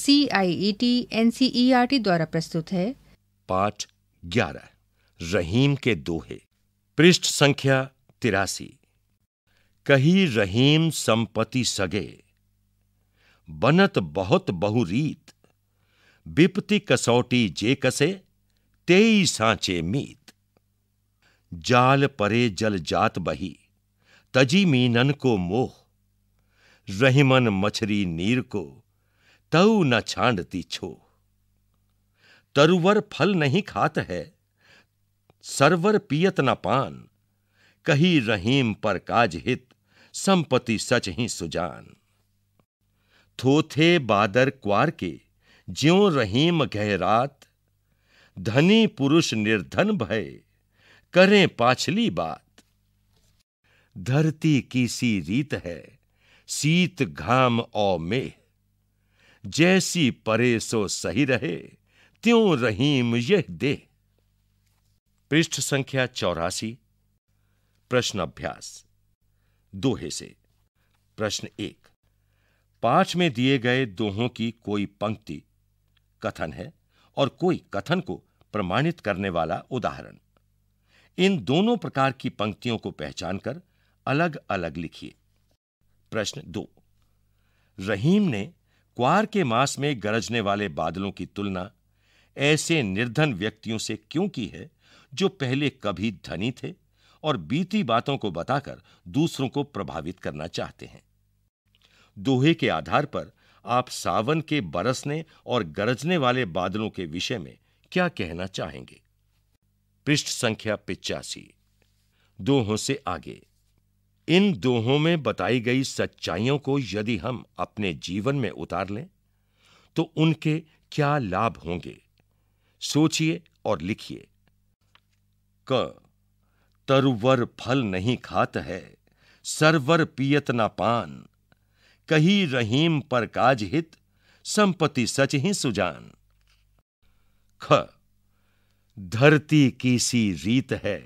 C I E T N C E R T द्वारा प्रस्तुत है पाठ ग्यारह रहीम के दोहे पृष्ठ संख्या तिरासी कही रहीम संपत्ति सगे बनत बहुत बहुरीत विपति कसौटी जे कसे तेई सांचे मीत जाल परे जल जात बही तजी मीनन को मोह रहीमन मछरी नीर को तऊ न छांडती छो तरुवर फल नहीं खात है सरवर पियत न पान कही रहीम पर काज हित संपत्ति सच ही सुजान थोथे बादर क्वार के ज्यो रहीम गहरात धनी पुरुष निर्धन भय करें पाछली बात धरती की सी रीत है सीत घाम औ मेह जैसी परे सो सही रहे त्यों रहीम यह दे पृष्ठ संख्या चौरासी प्रश्न अभ्यास दोहे से प्रश्न एक पाठ में दिए गए दोहों की कोई पंक्ति कथन है और कोई कथन को प्रमाणित करने वाला उदाहरण इन दोनों प्रकार की पंक्तियों को पहचानकर अलग अलग लिखिए प्रश्न दो रहीम ने क्वार के मास में गरजने वाले बादलों की तुलना ऐसे निर्धन व्यक्तियों से क्यों की है जो पहले कभी धनी थे और बीती बातों को बताकर दूसरों को प्रभावित करना चाहते हैं दोहे के आधार पर आप सावन के बरसने और गरजने वाले बादलों के विषय में क्या कहना चाहेंगे पृष्ठ संख्या पिचासी दोहों से आगे इन दोहों में बताई गई सच्चाइयों को यदि हम अपने जीवन में उतार लें तो उनके क्या लाभ होंगे सोचिए और लिखिए क तरुवर फल नहीं खात है सरवर पियत ना पान कही रहीम पर काज हित संपत्ति सच ही सुजान ख धरती की सी रीत है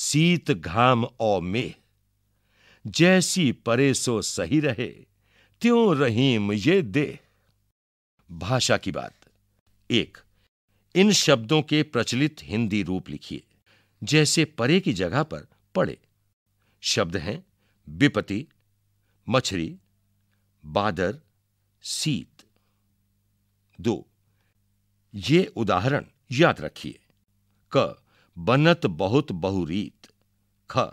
सीत घाम और मेह जैसी परे सो सही रहे त्यों रहीम ये देह भाषा की बात एक इन शब्दों के प्रचलित हिंदी रूप लिखिए जैसे परे की जगह पर पड़े शब्द हैं विपति मछरी बादर सीत दो ये उदाहरण याद रखिए क बनत बहुत बहुरीत ख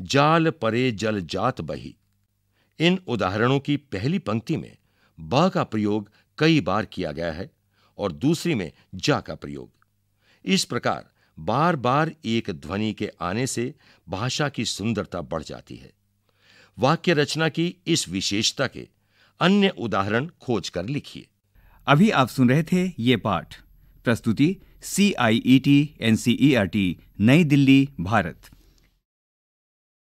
जाल परे जल जात बही इन उदाहरणों की पहली पंक्ति में ब का प्रयोग कई बार किया गया है और दूसरी में जा का प्रयोग इस प्रकार बार बार एक ध्वनि के आने से भाषा की सुंदरता बढ़ जाती है वाक्य रचना की इस विशेषता के अन्य उदाहरण खोज कर लिखिए अभी आप सुन रहे थे ये पाठ प्रस्तुति C I E T N C E R T Nai Delhi Bharat